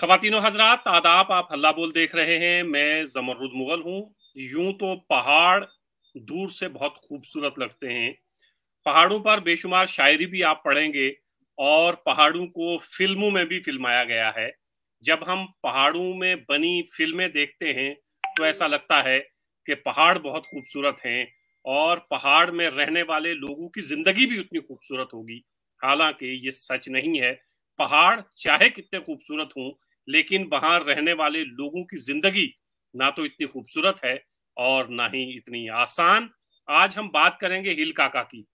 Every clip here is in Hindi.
खातिन हजरात आदाब आप हल्ला बोल देख रहे हैं मैं जमरुद मुगल हूँ यूं तो पहाड़ दूर से बहुत खूबसूरत लगते हैं पहाड़ों पर बेशुमार शायरी भी आप पढ़ेंगे और पहाड़ों को फिल्मों में भी फिल्माया गया है जब हम पहाड़ों में बनी फिल्में देखते हैं तो ऐसा लगता है कि पहाड़ बहुत खूबसूरत हैं और पहाड़ में रहने वाले लोगों की ज़िंदगी भी उतनी खूबसूरत होगी हालांकि ये सच नहीं है पहाड़ चाहे कितने खूबसूरत हों लेकिन वहां रहने वाले लोगों की जिंदगी ना तो इतनी खूबसूरत है और ना ही इतनी आसान आज हम बात करेंगे हिल काका की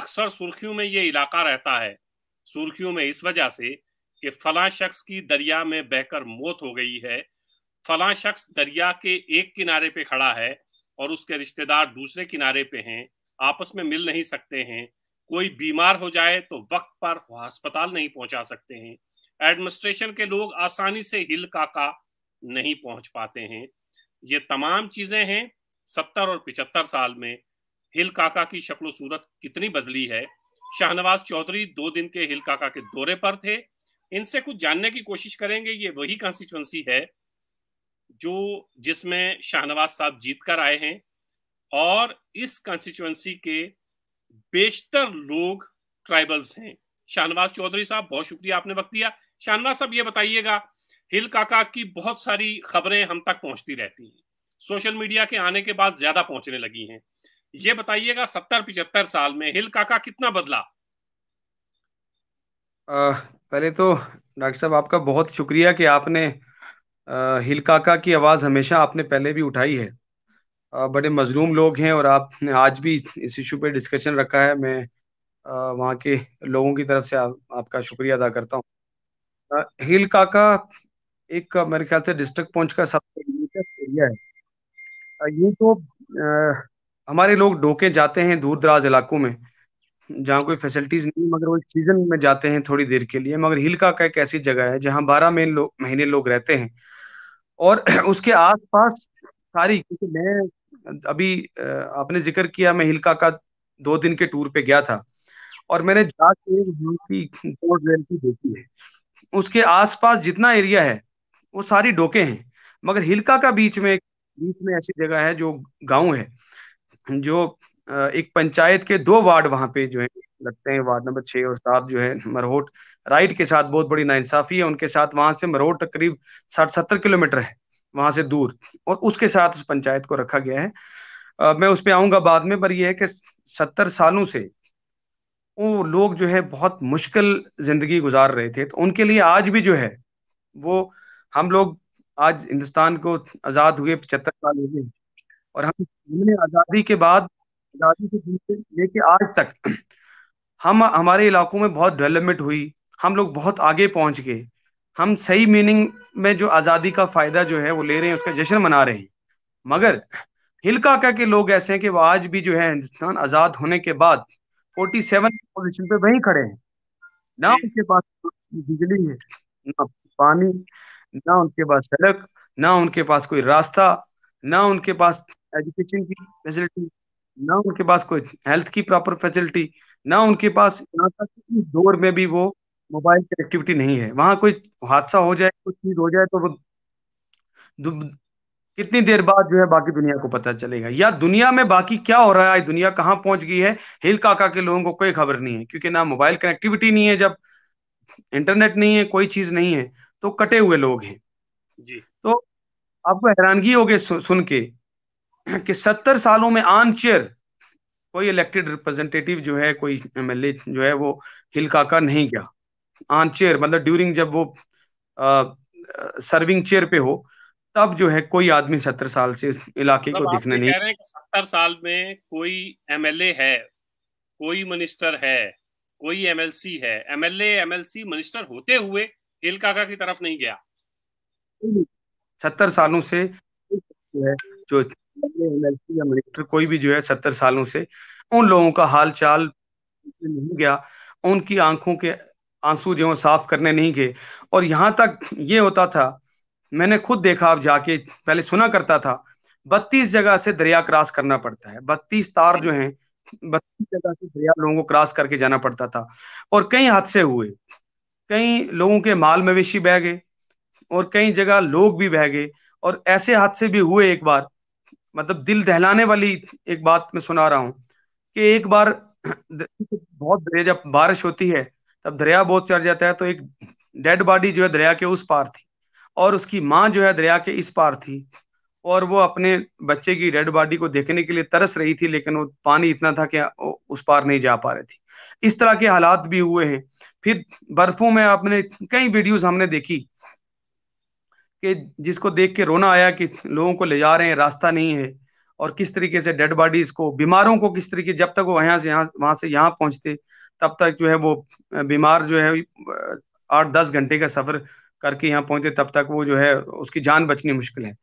अक्सर सुर्खियों में ये इलाका रहता है सुर्खियों में इस वजह से कि फला शख्स की दरिया में बहकर मौत हो गई है फला शख्स दरिया के एक किनारे पे खड़ा है और उसके रिश्तेदार दूसरे किनारे पे हैं आपस में मिल नहीं सकते हैं कोई बीमार हो जाए तो वक्त पर अस्पताल नहीं पहुंचा सकते हैं एडमिनिस्ट्रेशन के लोग आसानी से हिल काका नहीं पहुंच पाते हैं ये तमाम चीजें हैं सत्तर और पिचहत्तर साल में हिल काका की शक्ल सूरत कितनी बदली है शाहनवाज चौधरी दो दिन के हिल काका के दौरे पर थे इनसे कुछ जानने की कोशिश करेंगे ये वही कॉन्स्टिट्युएंसी है जो जिसमें शाहनवाज साहब जीत कर आए हैं और इस कॉन्स्टिट्युएंसी के बेशतर लोग ट्राइबल्स हैं शाहनवाज चौधरी साहब बहुत शुक्रिया आपने वक्त दिया शाहनवाज साहब ये बताइएगा हिल काका की बहुत सारी खबरें हम तक पहुंचती रहती हैं सोशल मीडिया के आने के बाद ज्यादा पहुंचने लगी हैं ये बताइएगा सत्तर पिचहत्तर साल में हिल काका कितना बदला आ, पहले तो डॉक्टर साहब आपका बहुत शुक्रिया कि आपने आ, हिल काका की आवाज हमेशा आपने पहले भी उठाई है बड़े मजलूम लोग हैं और आपने आज भी इस इशू पे डिस्कशन रखा है मैं वहाँ के लोगों की तरफ से आ, आपका शुक्रिया अदा करता हूँ हिल काका एक मेरे ख्याल से डिस्ट्रिक्ट पहुंच का सबसे एरिया है ये तो आ, हमारे लोग डोके जाते हैं दूर दराज इलाकों में जहाँ कोई फैसिलिटीज नहीं मगर वो सीजन में जाते हैं थोड़ी देर के लिए मगर हिल काका एक ऐसी जगह है जहाँ बारह महीने लोग रहते हैं और उसके आसपास सारी क्योंकि मैं अभी आपने जिक्र किया मैं हिलका का दो दिन के टूर पे गया था और मैंने जाके की रेल की देखी है उसके आसपास जितना एरिया है वो सारी डोके हैं मगर हिलका का बीच में बीच में ऐसी जगह है जो गांव है जो एक पंचायत के दो वार्ड वहां पे जो है लगते हैं वार्ड नंबर छह और सात जो है मरहोट राइट के साथ बहुत बड़ी नाइंसाफी है उनके साथ वहां से मरहोट तकरीब साठ सत्तर किलोमीटर है वहां से दूर और उसके साथ उस पंचायत को रखा गया है आ, मैं उस पर आऊंगा बाद में पर यह है कि सत्तर सालों से वो लोग जो है बहुत मुश्किल जिंदगी गुजार रहे थे तो उनके लिए आज भी जो है वो हम लोग आज हिंदुस्तान को आज़ाद हुए पचहत्तर साल हो गए और हम हमने आज़ादी के बाद आज़ादी के दिन से लेके आज तक हम हमारे इलाकों में बहुत डेवलपमेंट हुई हम लोग बहुत आगे पहुंच गए हम सही मीनिंग में जो आज़ादी का फायदा जो है वो ले रहे हैं उसका जश्न मना रहे हैं मगर का के लोग ऐसे हैं कि वो आज भी जो है हिंदुस्तान आज़ाद होने के बाद 47 पोजीशन पे वहीं खड़े हैं ना उनके पास बिजली है ना पानी ना उनके पास सड़क ना उनके पास कोई रास्ता ना उनके पास एजुकेशन की फैसिलिटी ना उनके पास कोई हेल्थ की प्रॉपर फैसिलिटी ना उनके पास यहाँ तक इस दौर में भी वो मोबाइल कनेक्टिविटी नहीं है वहां कोई हादसा हो जाए कुछ चीज हो जाए तो वो कितनी देर बाद जो है बाकी दुनिया को पता चलेगा या दुनिया में बाकी क्या हो रहा है दुनिया कहाँ पहुंच गई है हिल काका के लोगों को कोई खबर नहीं है क्योंकि ना मोबाइल कनेक्टिविटी नहीं है जब इंटरनेट नहीं है कोई चीज नहीं है तो कटे हुए लोग हैं जी तो आपको हैरानगी होगी सु, सुन के कि सत्तर सालों में आन चेयर कोई इलेक्टेड रिप्रेजेंटेटिव जो है कोई एमएलए जो है वो हिल काका नहीं गया ऑन चेयर मतलब ड्यूरिंग जब वो आ, सर्विंग चेयर पे हो तब जो है कोई आदमी सत्तर साल से इलाके को मतलब दिखने नहीं सत्तर साल में कोई एमएलए है कोई मिनिस्टर है कोई एमएलसी है एमएलए एमएलसी मिनिस्टर होते हुए हिल काका की तरफ नहीं गया सत्तर सालों से जो एमएलसी या मिनिस्टर कोई भी जो है सत्तर सालों से उन लोगों का हाल चाल नहीं गया उनकी आंखों के आंसू जो साफ करने नहीं गए और यहाँ तक ये होता था मैंने खुद देखा आप जाके पहले सुना करता था बत्तीस जगह से दरिया क्रॉस करना पड़ता है बत्तीस तार जो है बत्तीस जगह से दरिया लोगों को क्रॉस करके जाना पड़ता था और कई हादसे हुए कई लोगों के माल मवेशी बह गए और कई जगह लोग भी बह गए और ऐसे हादसे भी हुए एक बार मतलब दिल दहलाने वाली एक बात मैं सुना रहा हूँ कि एक बार बहुत जब बारिश होती है तब दरिया बहुत चढ़ जाता है तो एक डेड बॉडी जो है दरिया के उस पार थी और उसकी माँ जो है दरिया के इस पार थी और वो अपने बच्चे की डेड बॉडी को देखने के लिए तरस रही थी लेकिन वो पानी इतना था कि उस पार नहीं जा पा रही थी इस तरह के हालात भी हुए हैं फिर बर्फों में आपने कई वीडियोस हमने देखी कि जिसको देख के रोना आया कि लोगों को ले जा रहे हैं रास्ता नहीं है और किस तरीके से डेड बॉडीज को बीमारों को किस तरीके जब तक वो यहाँ से यहाँ वहां से यहाँ पहुंचते तब तक जो है वो बीमार जो है आठ दस घंटे का सफ़र करके यहाँ पहुंचे तब तक वो जो है उसकी जान बचनी मुश्किल है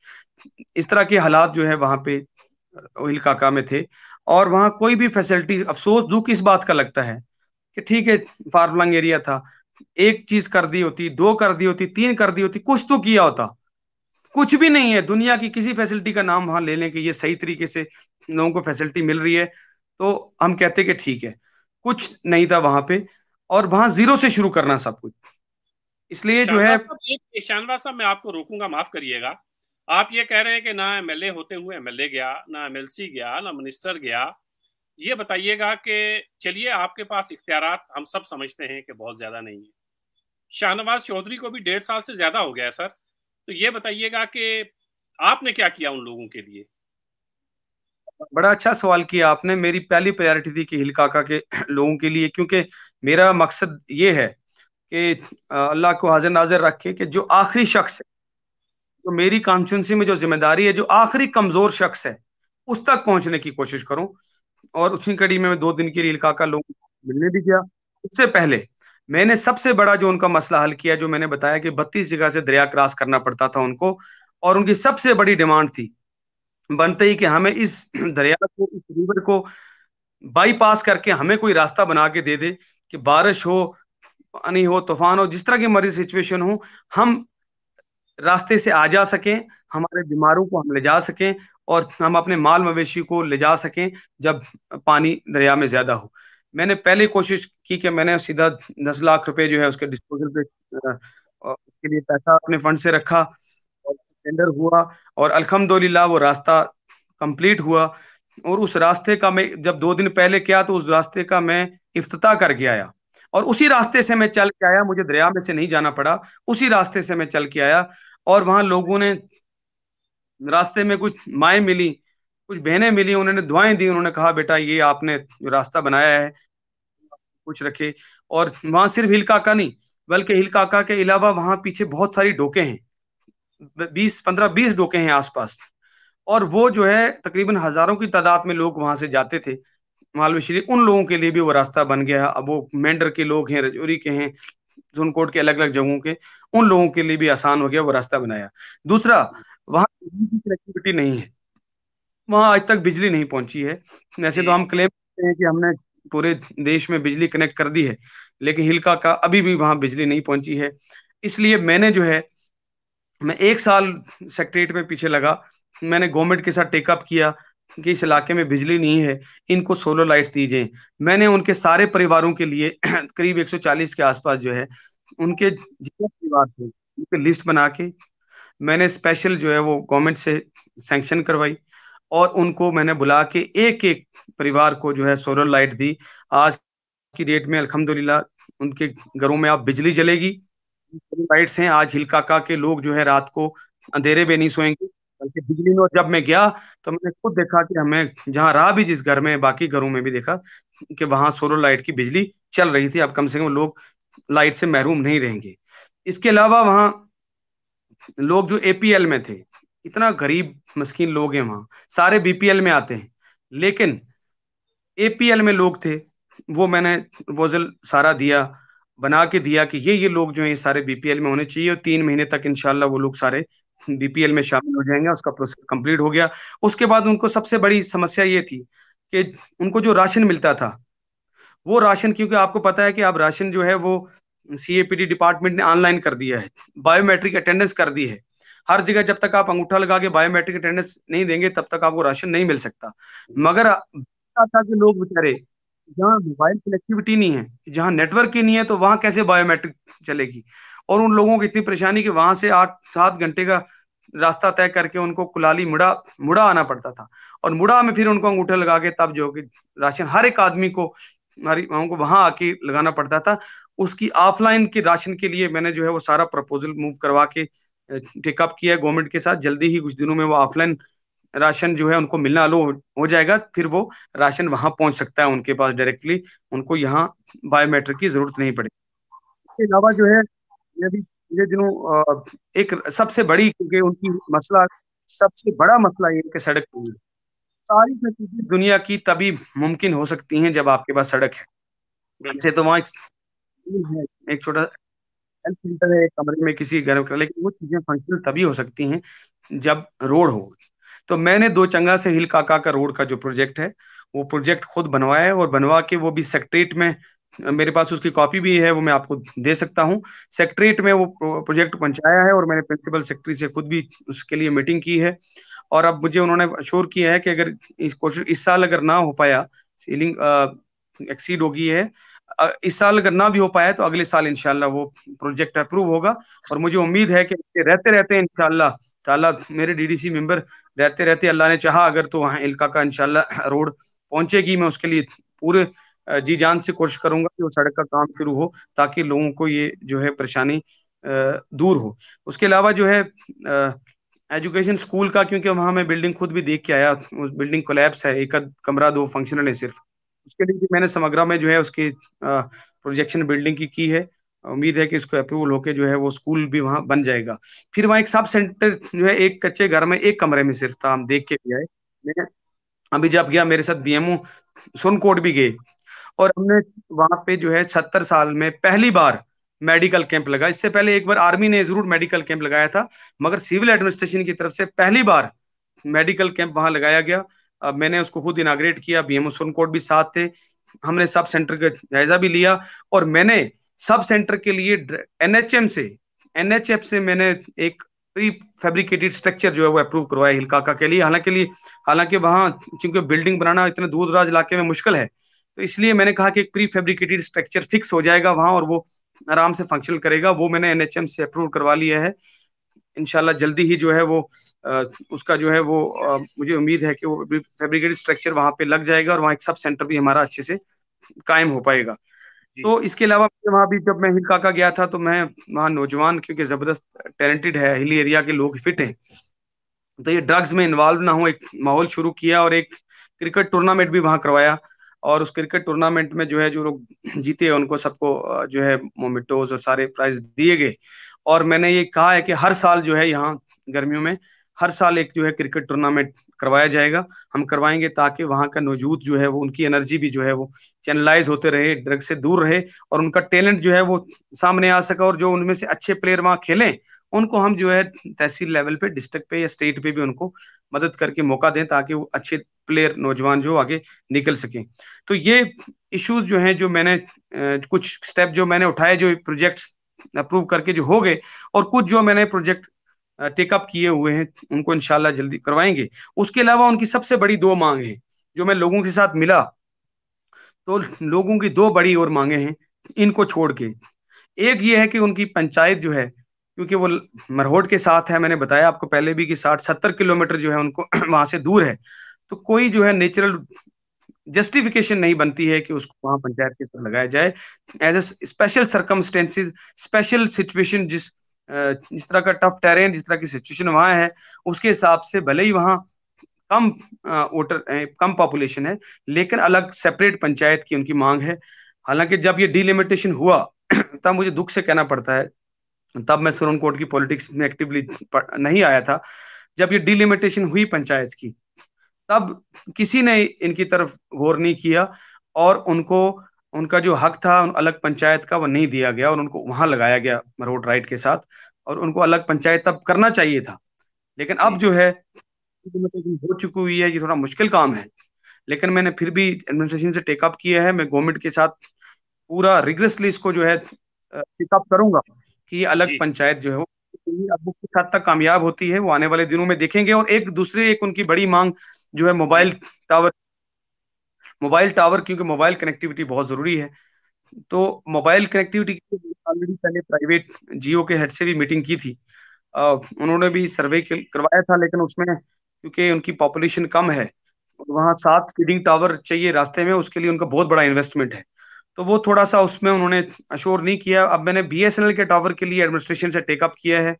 इस तरह के हालात जो है वहां पे ओहिल काका में थे और वहां कोई भी फैसिलिटी अफसोस दुख इस बात का लगता है कि ठीक है फार्मलंग एरिया था एक चीज कर दी होती दो कर दी होती तीन कर दी होती कुछ तो किया होता कुछ भी नहीं है दुनिया की किसी फैसिलिटी का नाम वहां ले लें कि ये सही तरीके से लोगों को फैसिलिटी मिल रही है तो हम कहते कि ठीक है कुछ नहीं था वहां पे और वहां जीरो से शुरू करना सब कुछ इसलिए जो है शानवा साहब मैं आपको रोकूंगा माफ करिएगा आप ये कह रहे हैं कि ना एमएलए होते हुए एमएलए गया ना एमएलसी गया ना मिनिस्टर गया ये बताइएगा कि चलिए आपके पास इख्तियार हम सब समझते हैं कि बहुत ज्यादा नहीं है शाहनवाज चौधरी को भी डेढ़ साल से ज्यादा हो गया है सर तो ये बताइएगा कि आपने क्या किया उन लोगों के लिए बड़ा अच्छा सवाल किया आपने मेरी पहली प्रायोरिटी थी कि हिल काका के लोगों के लिए क्योंकि मेरा मकसद ये है कि अल्लाह को हाजिर नाजर रखे कि जो आखिरी शख्स है जो तो मेरी कॉन्स्टिटी में जो जिम्मेदारी है जो आखिरी कमजोर शख्स है उस तक पहुंचने की कोशिश करूं और उसी कड़ी में मैं दो दिन के लिए काका लोगों को मिलने भी गया उससे पहले मैंने सबसे बड़ा जो उनका मसला हल किया जो मैंने बताया कि बत्तीस जगह से दरिया क्रॉस करना पड़ता था उनको और उनकी सबसे बड़ी डिमांड थी बनते ही कि हमें इस दरिया को इस रिवर को बाईपास करके हमें कोई रास्ता बना के दे दे कि बारिश हो पानी हो तूफान हो जिस तरह की मर्जी सिचुएशन हो हम रास्ते से आ जा सकें हमारे बीमारों को हम ले जा सकें और हम अपने माल मवेशी को ले जा सकें जब पानी दरिया में ज्यादा हो मैंने पहले कोशिश की कि मैंने सीधा दस लाख रुपए जो है उसके डिस्पोजल पे उसके लिए पैसा अपने फंड से रखा टेंडर हुआ और अलहमदुल्ला वो रास्ता कंप्लीट हुआ और उस रास्ते का मैं जब दो दिन पहले किया तो उस रास्ते का मैं इफ्तः करके आया और उसी रास्ते से मैं चल के आया मुझे दरिया में से नहीं जाना पड़ा उसी रास्ते से मैं चल के आया और वहां लोगों ने रास्ते में कुछ माए मिली कुछ बहनें मिली उन्होंने दुआएं दी उन्होंने कहा बेटा ये आपने जो रास्ता बनाया है कुछ रखे और वहाँ सिर्फ हिलकाका नहीं बल्कि हिलकाका के अलावा वहां पीछे बहुत सारी डोके हैं बीस पंद्रह बीस डोके हैं आसपास और वो जो है तकरीबन हजारों की तादाद में लोग वहां से जाते थे मालवे शरीफ उन लोगों के लिए भी वो रास्ता बन गया अब वो मेंढर के लोग हैं रजौरी के हैं जोनकोट के अलग अलग जगहों के उन लोगों के लिए भी आसान हो गया वो रास्ता बनाया दूसरा वहाँ कनेक्टिविटी नहीं है वहाँ आज तक बिजली नहीं पहुंची है वैसे तो हम क्लेम करते हैं कि हमने पूरे देश में बिजली कनेक्ट कर दी है लेकिन हिलका का अभी भी वहाँ बिजली नहीं पहुंची है इसलिए मैंने जो है मैं एक साल सेक्रेट में पीछे लगा मैंने गवर्नमेंट के साथ टेकअप किया कि इस इलाके में बिजली नहीं है इनको सोलर लाइट्स दीजिए मैंने उनके सारे परिवारों के लिए करीब 140 के आसपास जो है उनके जितने परिवार थे उनके लिस्ट बना के मैंने स्पेशल जो है वो गवर्नमेंट से सैंक्शन करवाई और उनको मैंने बुला के एक एक परिवार को जो है सोलर लाइट दी आज की डेट में अलहमदुल्ला उनके घरों में आप बिजली जलेगी राइट्स हैं आज हिल काका के लोग जो है रात को अंधेरे में नहीं सोएंगे बल्कि बिजली में जब मैं गया तो मैंने खुद देखा कि हमें जहाँ रहा भी जिस घर में बाकी घरों में भी देखा कि वहां सोलर लाइट की बिजली चल रही थी अब कम से कम लोग लाइट से महरूम नहीं रहेंगे इसके अलावा वहाँ लोग जो एपीएल में थे इतना गरीब मस्किन लोग हैं वहाँ सारे बीपीएल में आते हैं लेकिन एपीएल में लोग थे वो मैंने प्रपोजल सारा दिया बना के दिया कि ये ये लोग जो है सारे बीपीएल में होने चाहिए और तीन महीने तक इनशाला वो लोग सारे बीपीएल में शामिल हो जाएंगे उसका प्रोसेस कंप्लीट हो गया उसके बाद उनको सबसे बड़ी समस्या ये थी कि उनको जो राशन मिलता था वो राशन क्योंकि आपको पता है कि आप राशन जो है वो सीएपीडी डिपार्टमेंट ने ऑनलाइन कर दिया है बायोमेट्रिक अटेंडेंस कर दी है हर जगह जब तक आप अंगूठा लगा के बायोमेट्रिक अटेंडेंस नहीं देंगे तब तक आपको राशन नहीं मिल सकता मगर हम्म। था कि लोग बेचारे जहाँ मोबाइल कनेक्टिविटी नहीं है जहाँ नेटवर्क ही नहीं है तो वहां कैसे बायोमेट्रिक चलेगी और उन लोगों को इतनी परेशानी कि वहां से आठ सात घंटे का रास्ता तय करके उनको कुलाली मुड़ा मुड़ा आना पड़ता था और मुड़ा में फिर उनको अंगूठे लगा के तब जो कि राशन हर एक आदमी को हमारी उनको वहां आके लगाना पड़ता था उसकी ऑफलाइन के राशन के लिए मैंने जो है वो सारा प्रपोजल मूव करवा के टेकअप किया गवर्नमेंट के साथ जल्दी ही कुछ दिनों में वो ऑफलाइन राशन जो है उनको मिलना आलो हो जाएगा फिर वो राशन वहां पहुंच सकता है उनके पास डायरेक्टली उनको यहाँ बायोमेट्रिक की जरूरत नहीं पड़ेगी इसके अलावा जो है ये भी ये दिनों एक सबसे बड़ी क्योंकि उनकी मसला सबसे बड़ा मसला ये कि सड़क नहीं सारी चीजें दुनिया की तभी मुमकिन हो सकती हैं जब आपके पास सड़क है जैसे तो वहाँ एक छोटा सेंटर है कमरे में किसी घर का लेकिन वो चीजें फंक्शनल तभी हो सकती हैं जब रोड हो तो मैंने दो चंगा से हिल काका का रोड का जो प्रोजेक्ट है वो प्रोजेक्ट खुद बनवाया है और बनवा के वो भी सेक्ट्रेट में मेरे पास उसकी कॉपी भी है वो मैं आपको दे सकता हूँ सेक्ट्रेट में वो प्रोजेक्ट पहुंचाया है और मैंने प्रिंसिपल सेक्रेटरी से खुद भी उसके लिए मीटिंग की है और अब मुझे उन्होंने अशोर किया है कि अगर इस कोशिश इस साल अगर ना हो पाया सीलिंग एक्सीड होगी है इस साल अगर ना भी हो पाया तो अगले साल इनशाला वो प्रोजेक्ट अप्रूव होगा और मुझे उम्मीद है कि रहते रहते इनशाला ताला मेरे डीडीसी मेंबर रहते रहते अल्लाह ने चाहा अगर तो वहाँ इल्का का इंशाल्लाह रोड पहुंचेगी मैं उसके लिए पूरे जी जान से कोशिश करूंगा कि वो सड़क का काम शुरू हो ताकि लोगों को ये जो है परेशानी दूर हो उसके अलावा जो है एजुकेशन स्कूल का क्योंकि वहां मैं बिल्डिंग खुद भी देख के आया उस बिल्डिंग कोलैप्स है एक कमरा दो फंक्शनल है सिर्फ उसके लिए मैंने समग्रा में जो है उसकी प्रोजेक्शन बिल्डिंग की की है उम्मीद है कि इसको अप्रूवल होके जो है वो स्कूल भी वहां बन जाएगा फिर वहां एक सब सेंटर जो है एक कच्चे घर में एक कमरे में सिर्फ था हम देख के भी आए मैं अभी जब गया मेरे साथ बीएमओ सोनकोट भी गए और हमने वहां पे जो है सत्तर साल में पहली बार मेडिकल कैंप लगा इससे पहले एक बार आर्मी ने जरूर मेडिकल कैंप लगाया था मगर सिविल एडमिनिस्ट्रेशन की तरफ से पहली बार मेडिकल कैंप वहां लगाया गया अब मैंने उसको खुद इनाग्रेट किया बीएमओ सोनकोट भी साथ थे हमने सब सेंटर का जायजा भी लिया और मैंने सब सेंटर के लिए एनएचएम से एनएचएफ से मैंने एक प्री फैब्रिकेटेड स्ट्रक्चर जो है वो अप्रूव करवाया हिलकाका के लिए हालांकि लिए हालांकि वहाँ क्योंकि बिल्डिंग बनाना इतने दूर दराज इलाके में मुश्किल है तो इसलिए मैंने कहा कि एक प्री फैब्रिकेटेड स्ट्रक्चर फिक्स हो जाएगा वहाँ और वो आराम से फंक्शन करेगा वो मैंने एनएचएम से अप्रूव करवा लिया है इनशाला जल्दी ही जो है वो आ, उसका जो है वो आ, मुझे उम्मीद है कि वो फैब्रिकेटेड स्ट्रक्चर वहाँ पे लग जाएगा और वहाँ एक सब सेंटर भी हमारा अच्छे से कायम हो पाएगा तो इसके अलावा वहाँ भी जब मैं हिल काका गया था तो मैं वहाँ नौजवान क्योंकि जबरदस्त टैलेंटेड है हिली एरिया के लोग फिट हैं तो ये ड्रग्स में इन्वॉल्व ना हो एक माहौल शुरू किया और एक क्रिकेट टूर्नामेंट भी वहाँ करवाया और उस क्रिकेट टूर्नामेंट में जो है जो लोग जीते उनको सबको जो है मोमेटोज और सारे प्राइज दिए गए और मैंने ये कहा है कि हर साल जो है यहाँ गर्मियों में हर साल एक जो है क्रिकेट टूर्नामेंट करवाया जाएगा हम करवाएंगे ताकि वहां का नौजूद जो है वो उनकी एनर्जी भी जो है वो चैनलाइज होते रहे ड्रग से दूर रहे और उनका टैलेंट जो है वो सामने आ सका और जो उनमें से अच्छे प्लेयर वहां खेलें उनको हम जो है तहसील लेवल पे डिस्ट्रिक्ट पे या स्टेट पे भी उनको मदद करके मौका दें ताकि वो अच्छे प्लेयर नौजवान जो आगे निकल सके तो ये इश्यूज जो हैं जो मैंने कुछ स्टेप जो मैंने उठाए जो प्रोजेक्ट्स अप्रूव करके जो हो गए और कुछ जो मैंने प्रोजेक्ट टेकअप किए हुए हैं उनको इनशाला जल्दी करवाएंगे उसके अलावा उनकी सबसे बड़ी दो मांग है जो मैं लोगों के साथ मिला तो लोगों की दो बड़ी और मांगे हैं इनको छोड़ के एक ये है कि उनकी पंचायत जो है क्योंकि वो मरहोड के साथ है मैंने बताया आपको पहले भी कि साठ सत्तर किलोमीटर जो है उनको वहां से दूर है तो कोई जो है नेचुरल जस्टिफिकेशन नहीं बनती है कि उसको वहां पंचायत के साथ लगाया जाए as a special circumstances special situation जिस इस तरह का टफ टेरेन जिस तरह की सिचुएशन वहां है उसके हिसाब से भले ही वहां कम वोटर कम पॉपुलेशन है लेकिन अलग सेपरेट पंचायत की उनकी मांग है हालांकि जब ये डिलिमिटेशन हुआ तब मुझे दुख से कहना पड़ता है तब मैं सुरन कोर्ट की पॉलिटिक्स में एक्टिवली नहीं आया था जब ये डिलिमिटेशन हुई पंचायत की तब किसी ने इनकी तरफ गौर नहीं किया और उनको उनका जो हक था अलग पंचायत का वो नहीं दिया गया और उनको वहां लगाया गया रोड राइट के साथ और उनको अलग पंचायत तब करना चाहिए था लेकिन अब जो है हो चुकी हुई है ये थोड़ा मुश्किल काम है लेकिन मैंने फिर भी एडमिनिस्ट्रेशन से टेकअप किया है मैं गवर्नमेंट के साथ पूरा रिग्रेसली इसको जो है टेकअप करूंगा कि ये अलग पंचायत जो है वो अब किस हद तक कामयाब होती है वो आने वाले दिनों में देखेंगे और एक दूसरे एक उनकी बड़ी मांग जो है मोबाइल टावर मोबाइल टावर क्योंकि मोबाइल कनेक्टिविटी बहुत ज़रूरी है तो मोबाइल कनेक्टिविटी ऑलरेडी पहले प्राइवेट जियो के हेड से भी मीटिंग की थी आ, उन्होंने भी सर्वे करवाया था लेकिन उसमें क्योंकि उनकी पॉपुलेशन कम है वहाँ सात फीडिंग टावर चाहिए रास्ते में उसके लिए उनका बहुत बड़ा इन्वेस्टमेंट है तो वो थोड़ा सा उसमें उन्होंने अश्योर नहीं किया अब मैंने बी के टावर के लिए एडमिनिस्ट्रेशन से टेकअप किया है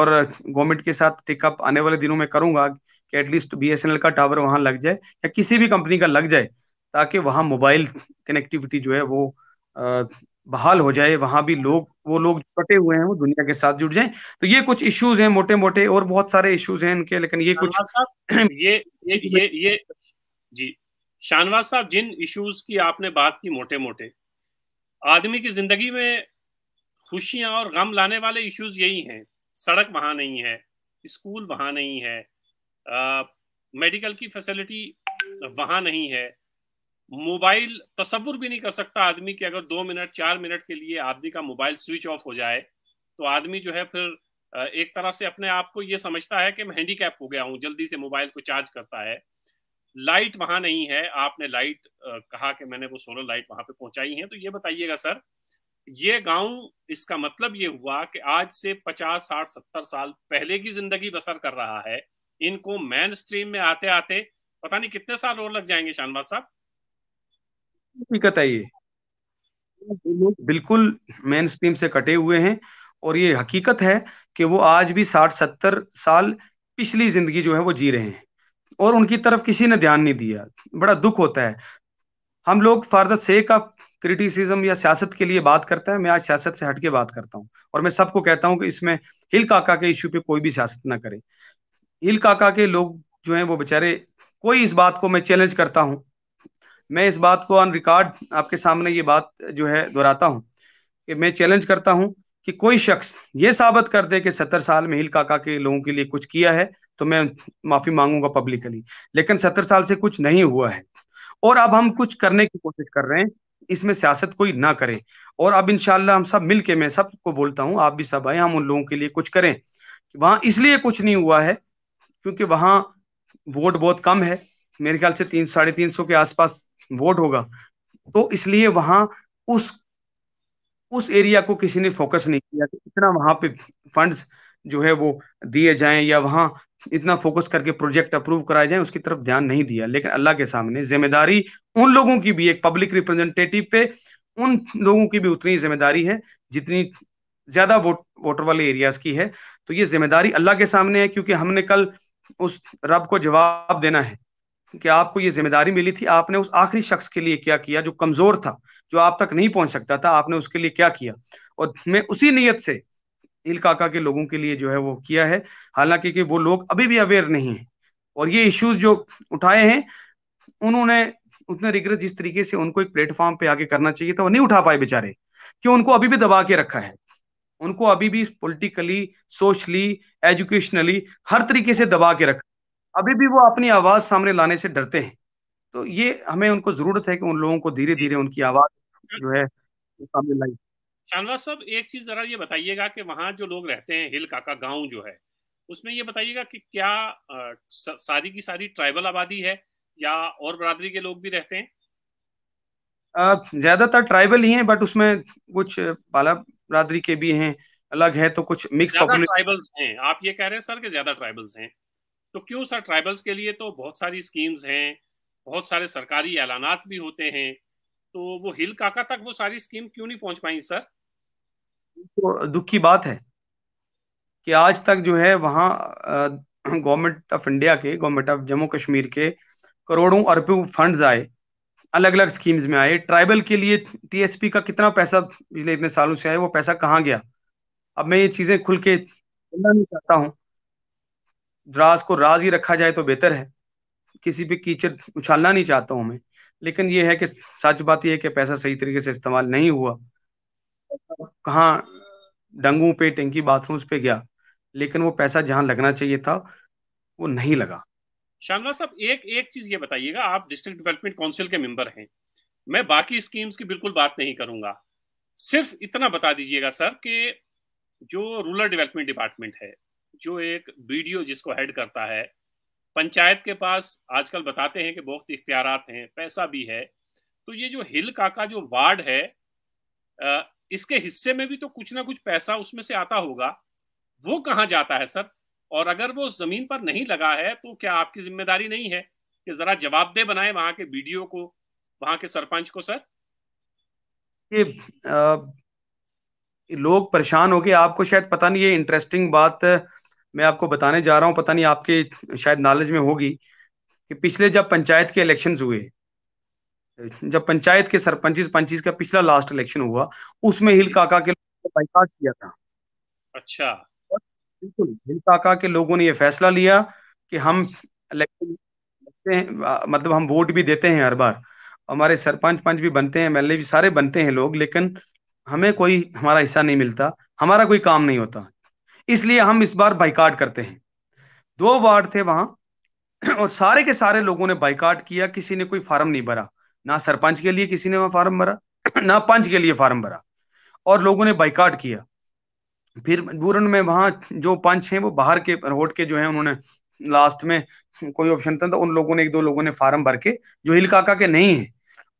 और गवर्नमेंट के साथ टेकअप आने वाले दिनों में करूंगा कि एटलीस्ट बी का टावर वहाँ लग जाए या किसी भी कंपनी का लग जाए ताकि वहाँ मोबाइल कनेक्टिविटी जो है वो बहाल हो जाए वहाँ भी लोग वो लोग कटे हुए हैं वो दुनिया के साथ जुड़ जाए तो ये कुछ इश्यूज हैं मोटे मोटे और बहुत सारे इश्यूज हैं इनके लेकिन ये कुछ ये ये ये ये जी शाहनवाज साहब जिन इश्यूज की आपने बात की मोटे मोटे आदमी की जिंदगी में खुशियां और गम लाने वाले इश्यूज यही हैं सड़क वहां नहीं है स्कूल वहां नहीं है मेडिकल की फैसिलिटी वहाँ नहीं है मोबाइल तस्वुर भी नहीं कर सकता आदमी कि अगर दो मिनट चार मिनट के लिए आदमी का मोबाइल स्विच ऑफ हो जाए तो आदमी जो है फिर एक तरह से अपने आप को ये समझता है कि मैं हैंडीकैप हो गया हूँ जल्दी से मोबाइल को चार्ज करता है लाइट वहाँ नहीं है आपने लाइट कहा कि मैंने वो सोलर लाइट वहाँ पे पहुँचाई है तो ये बताइएगा सर ये गांव इसका मतलब ये हुआ कि आज से पचास साठ सत्तर साल पहले की जिंदगी बसर कर रहा है इनको मेन स्ट्रीम में आते आते पता नहीं कितने साल और लग जाएंगे शानवाज साहब हकीकत है ये बिल्कुल मेन स्ट्रीम से कटे हुए हैं और ये हकीकत है कि वो आज भी साठ सत्तर साल पिछली जिंदगी जो है वो जी रहे हैं और उनकी तरफ किसी ने ध्यान नहीं दिया बड़ा दुख होता है हम लोग for the sake of criticism या सियासत के लिए बात करते हैं मैं आज सियासत से हटके बात करता हूँ और मैं सबको कहता हूँ कि इसमें हिल काका के इश्यू पे कोई भी सियासत ना करे हिल काका के लोग जो हैं वो बेचारे कोई इस बात को मैं चैलेंज करता हूँ मैं इस बात को ऑन रिकॉर्ड आपके सामने ये बात जो है दोहराता हूँ कि मैं चैलेंज करता हूँ कि कोई शख्स ये साबित कर दे कि सत्तर साल में हिल काका के लोगों के लिए कुछ किया है तो मैं माफी मांगूंगा पब्लिकली लेकिन सत्तर साल से कुछ नहीं हुआ है और अब हम कुछ करने की कोशिश कर रहे हैं इसमें सियासत कोई ना करे और अब इनशाला हम सब मिलके मैं सबको बोलता हूँ आप भी सब आए हम उन लोगों के लिए कुछ करें वहां इसलिए कुछ नहीं हुआ है क्योंकि वहां वोट बहुत कम है मेरे ख्याल से तीन साढ़े तीन सौ के आसपास वोट होगा तो इसलिए वहां उस उस एरिया को किसी ने फोकस नहीं किया कि इतना वहां पे फंड्स जो है वो दिए जाएं या वहां इतना फोकस करके प्रोजेक्ट अप्रूव कराए जाएं उसकी तरफ ध्यान नहीं दिया लेकिन अल्लाह के सामने जिम्मेदारी उन लोगों की भी एक पब्लिक रिप्रेजेंटेटिव पे उन लोगों की भी उतनी जिम्मेदारी है जितनी ज्यादा वोट वोटर वाले एरियाज की है तो ये जिम्मेदारी अल्लाह के सामने है क्योंकि हमने कल उस रब को जवाब देना है कि आपको ये जिम्मेदारी मिली थी आपने उस आखिरी शख्स के लिए क्या किया जो कमजोर था जो आप तक नहीं पहुंच सकता था आपने उसके लिए क्या किया और मैं उसी नीयत से इल काका के लोगों के लिए जो है वो किया है हालांकि कि वो लोग अभी भी अवेयर नहीं है और ये इश्यूज जो उठाए हैं उन्होंने उतने रिग्रेस जिस तरीके से उनको एक प्लेटफॉर्म पे आगे करना चाहिए था वो नहीं उठा पाए बेचारे क्यों उनको अभी भी दबा के रखा है उनको अभी भी पॉलिटिकली सोशली एजुकेशनली हर तरीके से दबा के रखा अभी भी वो अपनी आवाज सामने लाने से डरते हैं तो ये हमें उनको जरूरत है कि उन लोगों को धीरे धीरे उनकी आवाज जो है सामने लाई शानवाज साहब एक चीज जरा ये बताइएगा कि वहाँ जो लोग रहते हैं हिल काका गांव जो है उसमें ये बताइएगा कि क्या आ, सारी की सारी ट्राइबल आबादी है या और बरादरी के लोग भी रहते हैं ज्यादातर ट्राइबल ही हैं बट उसमें कुछ बाला बरादरी के भी हैं अलग है तो कुछ मिक्स ट्राइबल्स हैं आप ये कह रहे हैं सर कि ज्यादा ट्राइबल्स हैं तो क्यों सर ट्राइबल्स के लिए तो बहुत सारी स्कीम्स हैं बहुत सारे सरकारी ऐलान भी होते हैं तो वो हिल काका तक वो सारी स्कीम क्यों नहीं पहुंच पाई सर तो दुख की बात है कि आज तक जो है वहाँ गवर्नमेंट ऑफ इंडिया के गवर्नमेंट ऑफ जम्मू कश्मीर के करोड़ों अरबों फंड्स आए अलग अलग स्कीम्स में आए ट्राइबल के लिए टीएसपी का कितना पैसा पिछले इतने सालों से आया वो पैसा कहाँ गया अब मैं ये चीजें खुल के बोलना नहीं चाहता हूँ राज को राज ही रखा जाए तो बेहतर है किसी भी कीचड़ उछालना नहीं चाहता हूँ मैं लेकिन ये है कि सच बात यह है कि पैसा सही तरीके से इस्तेमाल नहीं हुआ कहाँ डंगू पे टंकी बाथरूम्स पे गया लेकिन वो पैसा जहां लगना चाहिए था वो नहीं लगा शानवा साहब एक एक चीज ये बताइएगा आप डिस्ट्रिक्ट डेवलपमेंट काउंसिल के मेंबर हैं मैं बाकी स्कीम्स की बिल्कुल बात नहीं करूंगा सिर्फ इतना बता दीजिएगा सर कि जो रूरल डेवलपमेंट डिपार्टमेंट है जो एक बी जिसको हेड करता है पंचायत के पास आजकल बताते हैं कि बहुत इख्तियार हैं पैसा भी है तो ये जो हिल काका जो वार्ड है इसके हिस्से में भी तो कुछ ना कुछ पैसा उसमें से आता होगा वो कहाँ जाता है सर और अगर वो जमीन पर नहीं लगा है तो क्या आपकी जिम्मेदारी नहीं है कि जरा जवाबदेह बनाए वहां के बी को वहां के सरपंच को सर ये लोग परेशान हो गए आपको शायद पता नहीं ये इंटरेस्टिंग बात मैं आपको बताने जा रहा हूँ पता नहीं आपके शायद नॉलेज में होगी कि पिछले जब पंचायत के इलेक्शन हुए जब पंचायत के सरपंच पंचीस का पिछला लास्ट इलेक्शन हुआ उसमें हिल काका के बाइकाट किया था अच्छा बिल्कुल काका के लोगों ने ये फैसला लिया कि हम इलेक्शन मतलब हम वोट भी देते हैं हर बार हमारे सरपंच पंच भी बनते हैं एमएलए भी सारे बनते हैं लोग लेकिन हमें कोई हमारा हिस्सा नहीं मिलता हमारा कोई काम नहीं होता इसलिए हम इस बार बाइकाट करते हैं दो वार्ड थे वहां और सारे के सारे लोगों ने बाइकाट किया किसी ने कोई फार्म नहीं भरा ना सरपंच के लिए किसी ने वहां फार्म भरा ना पंच के लिए फार्म भरा और लोगों ने बाइकाट किया फिर बुरन में वहां जो पंच हैं वो बाहर के रोड के जो है उन्होंने लास्ट में कोई ऑप्शन था तो उन लोगों ने एक दो लोगों ने फार्म भर के जो हिल काका के नहीं है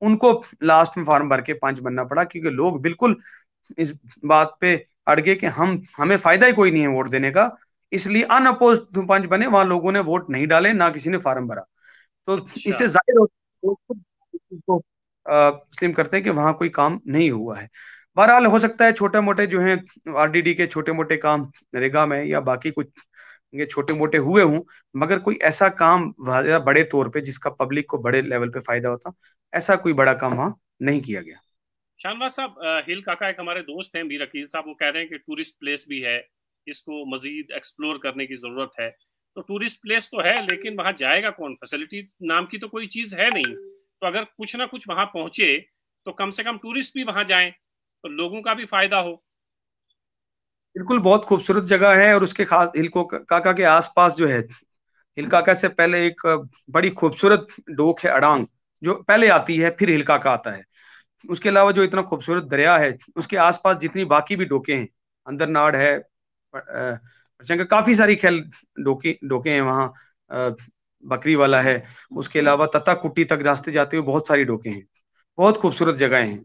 उनको लास्ट में फार्म भर के पंच बनना पड़ा क्योंकि लोग बिल्कुल इस बात पे अड़ गए कि हम हमें फायदा ही कोई नहीं है वोट देने का इसलिए अनअपोज पंच बने वहां लोगों ने वोट नहीं डाले ना किसी ने फार्म भरा तो अच्छा। इससे जाहिर हो तो, तो, तो, तो, करते हैं कि वहां कोई काम नहीं हुआ है बहरहाल हो सकता है छोटे मोटे जो है आरडीडी के छोटे मोटे काम नरेगा में या बाकी कुछ ये छोटे मोटे हुए हूँ मगर कोई ऐसा काम बड़े तौर पे जिसका पब्लिक को बड़े लेवल पे फायदा होता ऐसा कोई बड़ा काम वहाँ नहीं किया गया शाहनवाज साहब हिल काका एक हमारे दोस्त हैं मीर अकील साहब वो कह रहे हैं कि टूरिस्ट प्लेस भी है इसको मजीद एक्सप्लोर करने की जरूरत है तो टूरिस्ट प्लेस तो है लेकिन वहाँ जाएगा कौन फैसिलिटी नाम की तो कोई चीज है नहीं तो अगर कुछ ना कुछ वहाँ पहुंचे तो कम से कम टूरिस्ट भी वहाँ जाए तो लोगों का भी फायदा हो बिल्कुल बहुत खूबसूरत जगह है और उसके खास हिलको काका के आसपास जो है हिलकाका से पहले एक बड़ी खूबसूरत डोक है अड़ांग जो पहले आती है फिर हिलकाका आता है उसके अलावा जो इतना खूबसूरत दरिया है उसके आसपास जितनी बाकी भी डोके हैं अंदर नाड़ है काफी सारी खेल डोके डोके हैं वहाँ बकरी वाला है उसके अलावा तत्ता कुट्टी तक रास्ते जाते हुए बहुत सारी डोके हैं बहुत खूबसूरत जगह हैं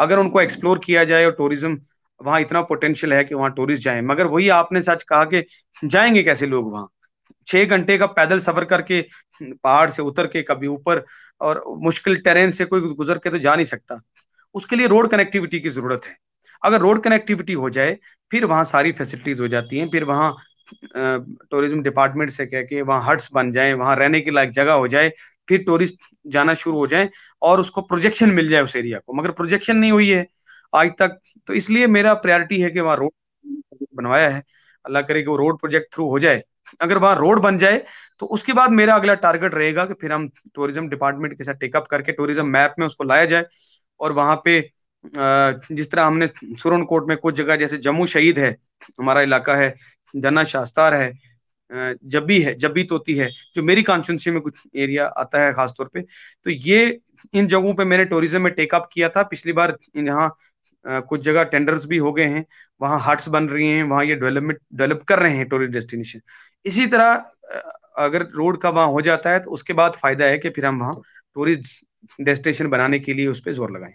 अगर उनको एक्सप्लोर किया जाए और टूरिज्म वहाँ इतना पोटेंशियल है कि वहाँ टूरिस्ट जाए मगर वही आपने सच कहा कि जाएंगे कैसे लोग वहाँ छह घंटे का पैदल सफर करके पहाड़ से उतर के कभी ऊपर और मुश्किल टेरेन से कोई गुजर के तो जा नहीं सकता उसके लिए रोड कनेक्टिविटी की जरूरत है अगर रोड कनेक्टिविटी हो जाए फिर वहाँ सारी फैसिलिटीज हो जाती हैं फिर वहां टूरिज्म डिपार्टमेंट से कह के वहाँ हट्स बन जाए वहां रहने के लायक जगह हो जाए फिर टूरिस्ट जाना शुरू हो जाए और उसको प्रोजेक्शन मिल जाए उस एरिया को मगर प्रोजेक्शन नहीं हुई है आज तक तो इसलिए मेरा प्रायोरिटी है कि वहाँ रोड बनवाया है अल्लाह करे कि वो रोड प्रोजेक्ट थ्रू हो जाए अगर वहाँ रोड बन जाए तो उसके बाद मेरा अगला टारगेट रहेगा कि फिर हम टूरिज्म डिपार्टमेंट के साथ टेकअप करके टूरिज्म मैप में उसको लाया जाए और वहाँ पे जिस तरह हमने सुरन कोट में कुछ जगह जैसे जम्मू शहीद है हमारा इलाका है जन्ना शास्तार है जब भी है जब भी तोती तो है जो मेरी कॉन्स्टिट्यूंसी में कुछ एरिया आता है खासतौर पे तो ये इन जगहों पे मैंने टूरिज्म में टेकअप किया था पिछली बार यहाँ कुछ जगह टेंडर्स भी हो गए हैं वहाँ हट्स बन रही हैं वहाँ ये डेवलपमेंट डेवलप कर रहे हैं टूरिस्ट डेस्टिनेशन इसी तरह अगर रोड का वहाँ हो जाता है तो उसके बाद फायदा है कि फिर हम वहाँ टूरिस्ट डेस्टिनेशन बनाने के लिए उस पर जोर लगाए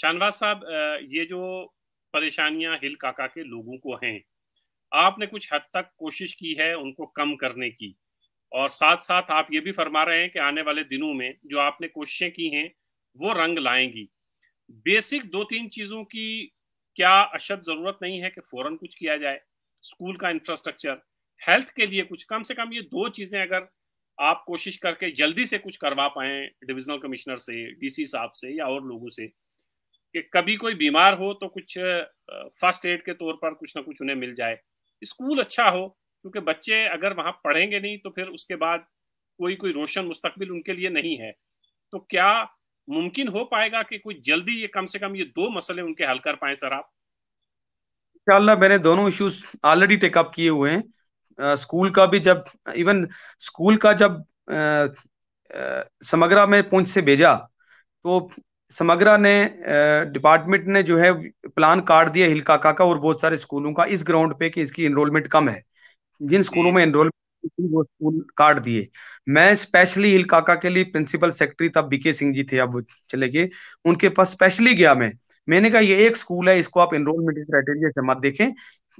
शाहनवाज साहब ये जो परेशानियां हिल काका के लोगों को हैं आपने कुछ हद तक कोशिश की है उनको कम करने की और साथ साथ आप ये भी फरमा रहे हैं कि आने वाले दिनों में जो आपने कोशिशें की हैं वो रंग लाएंगी बेसिक दो तीन चीज़ों की क्या अशद ज़रूरत नहीं है कि फ़ौरन कुछ किया जाए स्कूल का इंफ्रास्ट्रक्चर हेल्थ के लिए कुछ कम से कम ये दो चीज़ें अगर आप कोशिश करके जल्दी से कुछ करवा पाए डिविजनल कमिश्नर से डीसी साहब से या और लोगों से कि कभी कोई बीमार हो तो कुछ फर्स्ट एड के तौर पर कुछ ना कुछ उन्हें मिल जाए स्कूल अच्छा हो क्योंकि बच्चे अगर वहाँ पढ़ेंगे नहीं तो फिर उसके बाद कोई कोई रोशन मुस्तकबिल उनके लिए नहीं है तो क्या मुमकिन हो पाएगा कि कोई जल्दी ये कम से कम ये दो मसले उनके हल कर पाए सर आप इनशाला मैंने दोनों इश्यूज ऑलरेडी टेकअप किए हुए हैं स्कूल का भी जब इवन स्कूल का जब समग्रा में पूछ से भेजा तो समग्रा ने डिपार्टमेंट ने जो है प्लान कार्ड दिया हिलका का और बहुत सारे स्कूलों का इस ग्राउंड पे कि इसकी एनरोलमेंट कम है जिन स्कूलों में एनरोलमेंट वो स्कूल काट दिए मैं स्पेशली हिलका के लिए प्रिंसिपल सेक्रेटरी तब बीके सिंह जी थे अब वो चले गए उनके पास स्पेशली गया मैं मैंने कहा ये एक स्कूल है इसको आप एनरोलमेंट क्राइटेरिया से मत देखें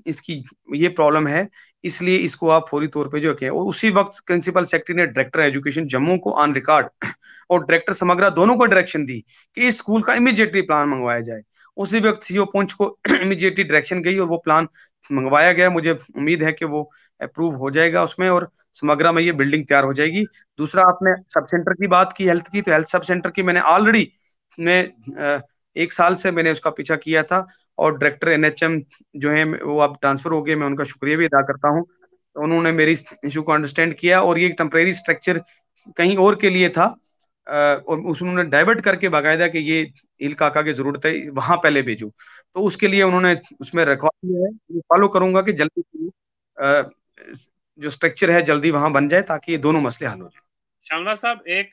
इसकी ये प्रॉब्लम है इसलिए इसको आप फौरी तौर पे जो रखें और उसी वक्त प्रिंसिपल सेक्रेटरी ने डायरेक्टर एजुकेशन जम्मू को ऑन रिकॉर्ड और डायरेक्टर समग्रा दोनों को डायरेक्शन दी कि इस स्कूल का इमीजिएटली प्लान मंगवाया जाए उसी वक्त सीओ पुंछ को इमीजिएटली डायरेक्शन गई और वो प्लान मंगवाया गया मुझे उम्मीद है कि वो अप्रूव हो जाएगा उसमें और समग्रा में ये बिल्डिंग तैयार हो जाएगी दूसरा आपने सब सेंटर की बात की हेल्थ की तो हेल्थ सब सेंटर की मैंने ऑलरेडी मैं एक साल से मैंने उसका पीछा किया था और डायरेक्टर एनएचएम जो है वो अब ट्रांसफर हो गए मैं उनका शुक्रिया भी अदा करता हूँ तो उन्होंने मेरी इशू को अंडरस्टैंड किया और ये टेम्परेरी स्ट्रक्चर कहीं और के लिए था और उस उन्होंने डाइवर्ट करके बाकायदा कि ये हिल काका की जरूरत है वहां पहले भेजो तो उसके लिए उन्होंने उसमें रखवा दिया है फॉलो करूंगा कि जल्दी जो स्ट्रक्चर है जल्दी वहां बन जाए ताकि ये दोनों मसले हल हो जाए शामला साहब एक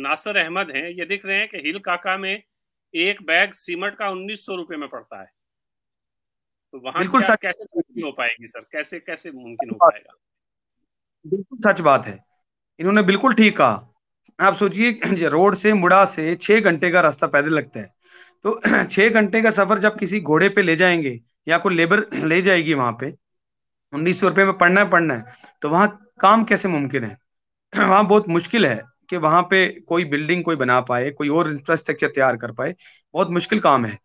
नासर अहमद हैं ये दिख रहे हैं कि हिल काका में एक बैग सीमेंट का उन्नीस सौ रुपए में पड़ता है तो वहां बिल्कुल सच कैसे मुमकिन हो पाएगी सर कैसे कैसे मुमकिन हो पाएगा बिल्कुल सच बात है इन्होंने बिल्कुल ठीक कहा आप सोचिए रोड से मुड़ा से छह घंटे का रास्ता पैदल लगता है तो छह घंटे का सफर जब किसी घोड़े पे ले जाएंगे या कोई लेबर ले जाएगी वहां पे उन्नीस सौ रुपये में पढ़ना है पढ़ना है तो वहाँ काम कैसे मुमकिन है वहाँ बहुत मुश्किल है कि वहां पे कोई बिल्डिंग कोई बना पाए कोई और इंफ्रास्ट्रक्चर तैयार कर पाए बहुत मुश्किल काम है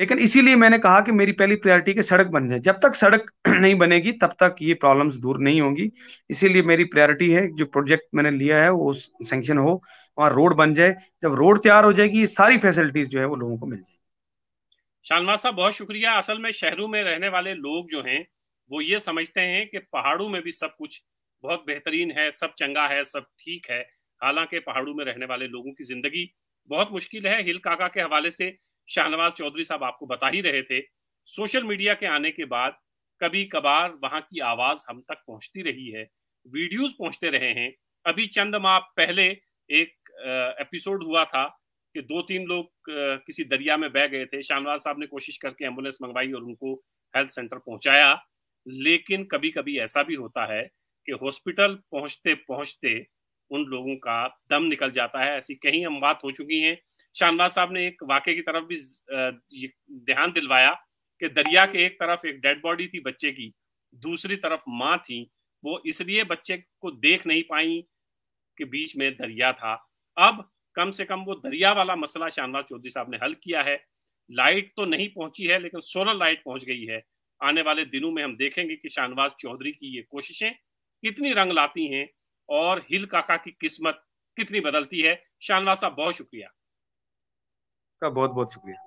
लेकिन इसीलिए मैंने कहा कि मेरी पहली प्रायोरिटी के सड़क बन जाए जब तक सड़क नहीं बनेगी तब तक ये प्रॉब्लम्स दूर नहीं होंगी इसीलिए मेरी प्रायोरिटी है जो प्रोजेक्ट मैंने लिया है वो सेंक्शन हो वहाँ रोड बन जाए जब रोड तैयार हो जाएगी ये सारी फैसिलिटीज जो है वो लोगों को मिल जाएगी शालमा साहब बहुत शुक्रिया असल में शहरों में रहने वाले लोग जो हैं वो ये समझते हैं कि पहाड़ों में भी सब कुछ बहुत बेहतरीन है सब चंगा है सब ठीक है हालांकि पहाड़ों में रहने वाले लोगों की जिंदगी बहुत मुश्किल है हिल काका के हवाले से शाहनवाज चौधरी साहब आपको बता ही रहे थे सोशल मीडिया के आने के बाद कभी कभार वहां की आवाज हम तक पहुंचती रही है वीडियोस पहुंचते रहे हैं अभी चंद माह पहले एक एपिसोड हुआ था कि दो तीन लोग किसी दरिया में बह गए थे शाहनवाज साहब ने कोशिश करके एम्बुलेंस मंगवाई और उनको हेल्थ सेंटर पहुंचाया लेकिन कभी कभी ऐसा भी होता है कि हॉस्पिटल पहुंचते पहुंचते उन लोगों का दम निकल जाता है ऐसी कहीं हम बात हो चुकी हैं शाहनवाज साहब ने एक वाक्य की तरफ भी ध्यान दिलवाया कि दरिया के एक तरफ एक डेड बॉडी थी बच्चे की दूसरी तरफ माँ थी वो इसलिए बच्चे को देख नहीं पाई कि बीच में दरिया था अब कम से कम वो दरिया वाला मसला शाहनवाज चौधरी साहब ने हल किया है लाइट तो नहीं पहुंची है लेकिन सोलर लाइट पहुंच गई है आने वाले दिनों में हम देखेंगे कि शाहनवाज चौधरी की ये कोशिशें कितनी रंग लाती हैं और हिल काका की किस्मत कितनी बदलती है शानवास साहब बहुत शुक्रिया का बहुत बहुत शुक्रिया